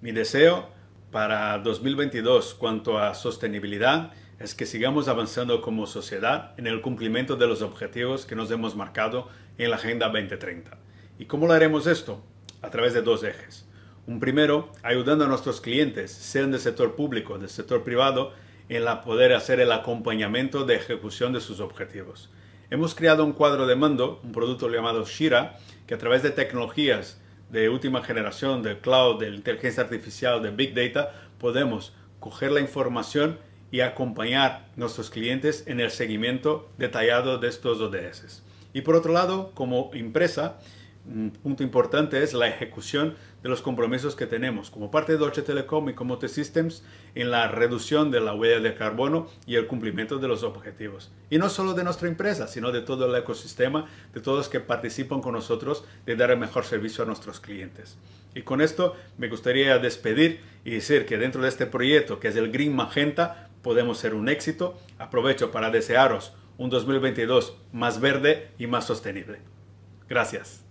Mi deseo para 2022 cuanto a sostenibilidad es que sigamos avanzando como sociedad en el cumplimiento de los objetivos que nos hemos marcado en la Agenda 2030. ¿Y cómo lo haremos esto? A través de dos ejes. Un primero, ayudando a nuestros clientes, sean del sector público, o del sector privado, en la poder hacer el acompañamiento de ejecución de sus objetivos. Hemos creado un cuadro de mando, un producto llamado Shira, que a través de tecnologías de última generación, del cloud, de inteligencia artificial, de big data, podemos coger la información y acompañar a nuestros clientes en el seguimiento detallado de estos ODS. Y por otro lado, como empresa, un punto importante es la ejecución de los compromisos que tenemos como parte de Deutsche Telekom y como T-Systems en la reducción de la huella de carbono y el cumplimiento de los objetivos. Y no solo de nuestra empresa, sino de todo el ecosistema, de todos los que participan con nosotros de dar el mejor servicio a nuestros clientes. Y con esto me gustaría despedir y decir que dentro de este proyecto que es el Green Magenta podemos ser un éxito. Aprovecho para desearos un 2022 más verde y más sostenible. Gracias.